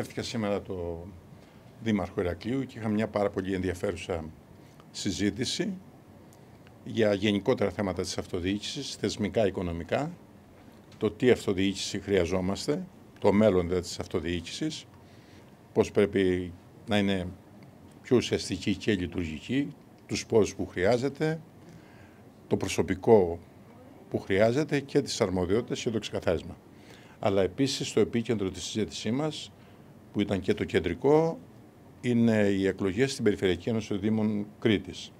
επισκέφτηκα σήμερα το Δήμαρχο Ηρακλείου και είχα μια πάρα πολύ ενδιαφέρουσα συζήτηση για γενικότερα θέματα της αυτοδιοίκησης, θεσμικά, οικονομικά, το τι αυτοδιοίκηση χρειαζόμαστε, το μέλλον της αυτοδιοίκησης, πώς πρέπει να είναι πιο ουσιαστική και λειτουργική, τους πόρους που χρειάζεται, το προσωπικό που χρειάζεται και τις αρμοδιότητες και το ξεκαθάρισμα. Αλλά επίσης στο επίκεντρο της συζήτησής μας που ήταν και το κεντρικό, είναι οι εκλογές στην Περιφερειακή Ένωση των Δήμων Κρήτης.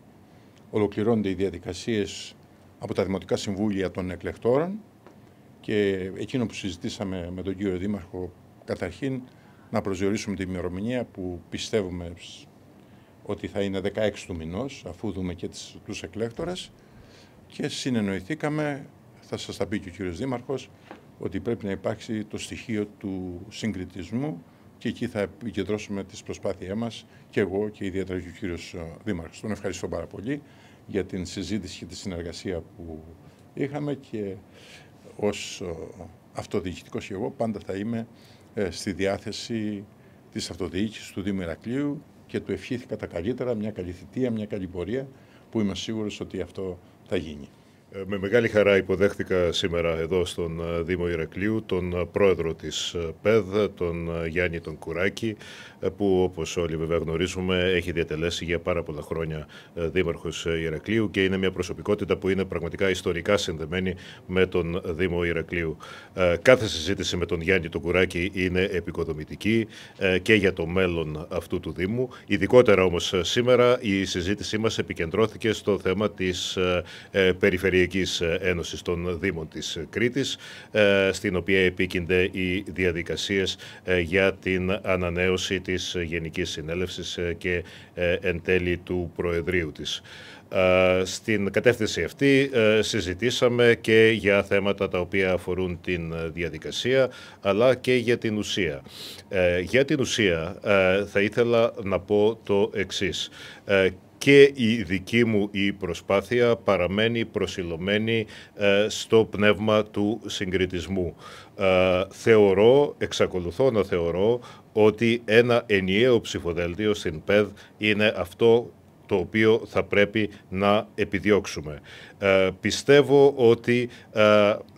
Ολοκληρώνονται οι διαδικασίες από τα Δημοτικά Συμβούλια των εκλεκτόρων και εκείνο που συζητήσαμε με τον κύριο Δήμαρχο, καταρχήν να προσδιορίσουμε την ημερομηνία που πιστεύουμε ότι θα είναι 16 του μηνός αφού δούμε και του τους και συνεννοηθήκαμε, θα σας τα πει και ο κύριος Δήμαρχος, ότι πρέπει να υπάρξει το στοιχείο του συγκριτισμού και εκεί θα επικεντρώσουμε τις προσπάθειές μας και εγώ και ιδιαίτερα και ο κύριος ε, Δήμαρχος. Τον ευχαριστώ πάρα πολύ για την συζήτηση και τη συνεργασία που είχαμε και ως ε, αυτοδιοικητικός και εγώ πάντα θα είμαι ε, στη διάθεση της αυτοδιοίκησης του Δήμου Ηρακλείου και του ευχήθηκα τα καλύτερα, μια καλή θητεία, μια καλή πορεία που είμαι σίγουρος ότι αυτό θα γίνει. Ε, με μεγάλη χαρά υποδέχτηκα σήμερα εδώ στον ε, Δήμο Ηρακλείου τον ε, πρόεδρο της ΠΕΔ, τον Γιάννη τον Κουράκη, που όπως όλοι βέβαια γνωρίζουμε έχει διατελέσει για πάρα πολλά χρόνια δήμαρχος Ηρακλείου και είναι μια προσωπικότητα που είναι πραγματικά ιστορικά συνδεμένη με τον Δήμο Ηρακλείου. Κάθε συζήτηση με τον Γιάννη τον Κουράκη είναι επικοδομητική και για το μέλλον αυτού του Δήμου. Ειδικότερα όμως σήμερα η συζήτησή μας επικεντρώθηκε στο θέμα της περιφερειακής Ένωσης των Δήμων της Κρήτης, ε, στην οποία επίκυνται οι διαδικασίες ε, για την ανανέωση της Γενικής συνέλευσης ε, και εν τέλει του Προεδρείου της. Στην κατεύθυνση αυτή συζητήσαμε και για θέματα τα οποία αφορούν την διαδικασία αλλά και για την ουσία. Για την ουσία θα ήθελα να πω το εξής και η δική μου η προσπάθεια παραμένει προσιλωμένη ε, στο πνεύμα του συγκριτισμού. Ε, θεωρώ, εξακολουθώ να θεωρώ, ότι ένα ενιαίο ψηφοδέλτιο στην ΠΕΔ είναι αυτό το οποίο θα πρέπει να επιδιώξουμε. Ε, πιστεύω ότι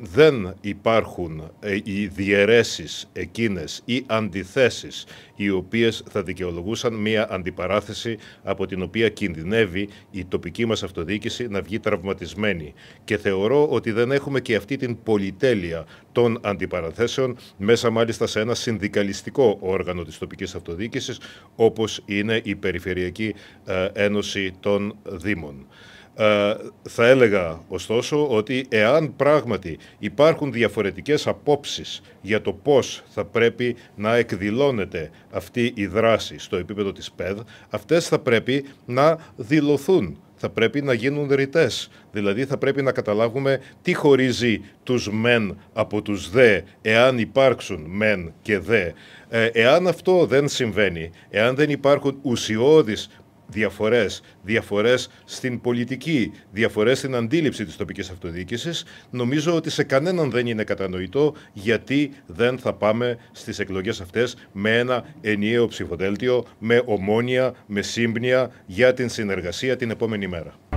δεν υπάρχουν οι διαιρέσεις εκείνες οι αντιθέσεις οι οποίες θα δικαιολογούσαν μια αντιπαράθεση από την οποία κινδυνεύει η τοπική μας αυτοδιοίκηση να βγει τραυματισμένη. Και θεωρώ ότι δεν έχουμε και αυτή την πολυτέλεια των αντιπαραθέσεων μέσα μάλιστα σε ένα συνδικαλιστικό όργανο της τοπικής αυτοδιοίκησης, όπως είναι η Περιφερειακή ε, Ένωση των Δήμων. Ε, θα έλεγα ωστόσο ότι εάν πράγματι υπάρχουν διαφορετικές απόψεις για το πώς θα πρέπει να εκδηλώνεται αυτή η δράση στο επίπεδο της ΠΕΔ, αυτές θα πρέπει να δηλωθούν θα πρέπει να γίνουν ρητές. Δηλαδή θα πρέπει να καταλάβουμε τι χωρίζει τους μεν από τους δε, εάν υπάρξουν μεν και δε. Ε, εάν αυτό δεν συμβαίνει, εάν δεν υπάρχουν ουσιώδεις διαφορές, διαφορές στην πολιτική, διαφορές στην αντίληψη της τοπικής αυτοδιοίκησης, νομίζω ότι σε κανέναν δεν είναι κατανοητό γιατί δεν θα πάμε στις εκλογές αυτές με ένα ενιαίο ψηφοδέλτιο, με ομόνια, με σύμπνια για την συνεργασία την επόμενη μέρα.